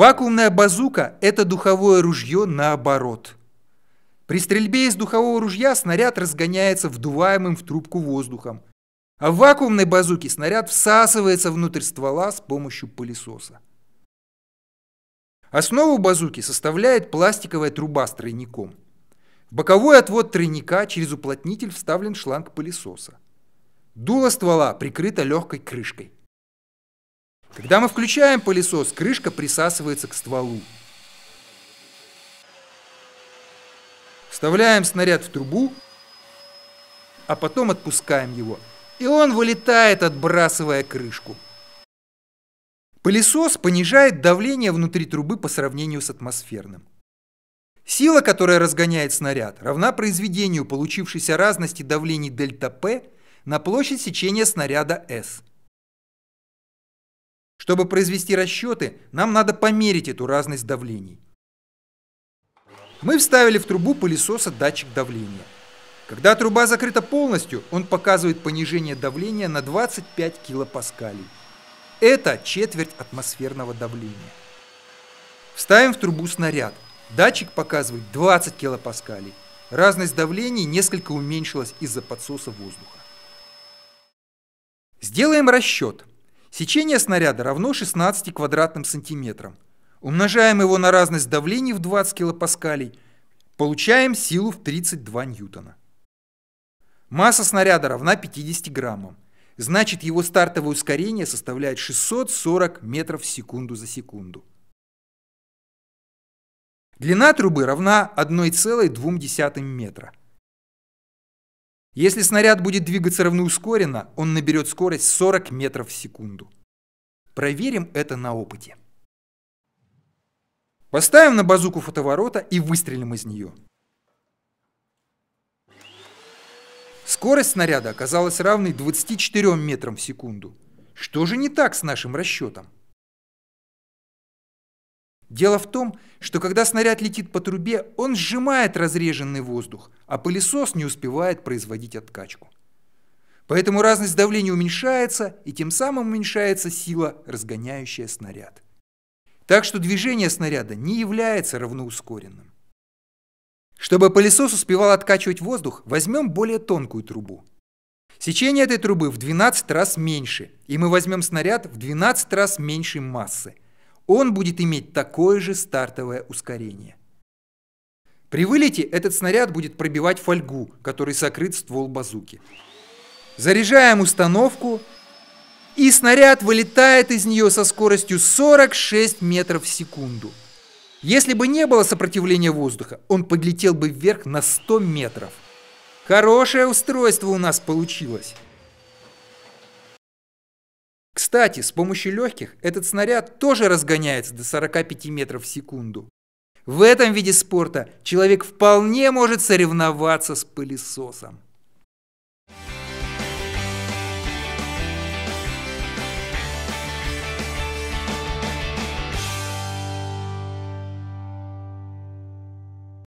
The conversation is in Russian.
Вакуумная базука – это духовое ружье наоборот. При стрельбе из духового ружья снаряд разгоняется вдуваемым в трубку воздухом, а в вакуумной базуке снаряд всасывается внутрь ствола с помощью пылесоса. Основу базуки составляет пластиковая труба с тройником. В боковой отвод тройника через уплотнитель вставлен шланг пылесоса. Дуло ствола прикрыто легкой крышкой. Когда мы включаем пылесос, крышка присасывается к стволу. Вставляем снаряд в трубу, а потом отпускаем его. И он вылетает, отбрасывая крышку. Пылесос понижает давление внутри трубы по сравнению с атмосферным. Сила, которая разгоняет снаряд, равна произведению получившейся разности давлений Δp на площадь сечения снаряда S – чтобы произвести расчеты, нам надо померить эту разность давлений. Мы вставили в трубу пылесоса датчик давления. Когда труба закрыта полностью, он показывает понижение давления на 25 килопаскалей. Это четверть атмосферного давления. Вставим в трубу снаряд. Датчик показывает 20 килопаскалей. Разность давлений несколько уменьшилась из-за подсоса воздуха. Сделаем расчет. Сечение снаряда равно 16 квадратным сантиметрам. Умножаем его на разность давлений в 20 килопаскалей, получаем силу в 32 ньютона. Масса снаряда равна 50 граммам. Значит, его стартовое ускорение составляет 640 метров в секунду за секунду. Длина трубы равна 1,2 метра. Если снаряд будет двигаться равноускоренно, он наберет скорость 40 метров в секунду. Проверим это на опыте. Поставим на базуку фотоворота и выстрелим из нее. Скорость снаряда оказалась равной 24 метрам в секунду. Что же не так с нашим расчетом? Дело в том, что когда снаряд летит по трубе, он сжимает разреженный воздух, а пылесос не успевает производить откачку. Поэтому разность давления уменьшается, и тем самым уменьшается сила, разгоняющая снаряд. Так что движение снаряда не является равноускоренным. Чтобы пылесос успевал откачивать воздух, возьмем более тонкую трубу. Сечение этой трубы в 12 раз меньше, и мы возьмем снаряд в 12 раз меньшей массы – он будет иметь такое же стартовое ускорение. При вылете этот снаряд будет пробивать фольгу, который сокрыт ствол базуки. Заряжаем установку, и снаряд вылетает из нее со скоростью 46 метров в секунду. Если бы не было сопротивления воздуха, он подлетел бы вверх на 100 метров. Хорошее устройство у нас получилось. Кстати, с помощью легких этот снаряд тоже разгоняется до 45 метров в секунду. В этом виде спорта человек вполне может соревноваться с пылесосом.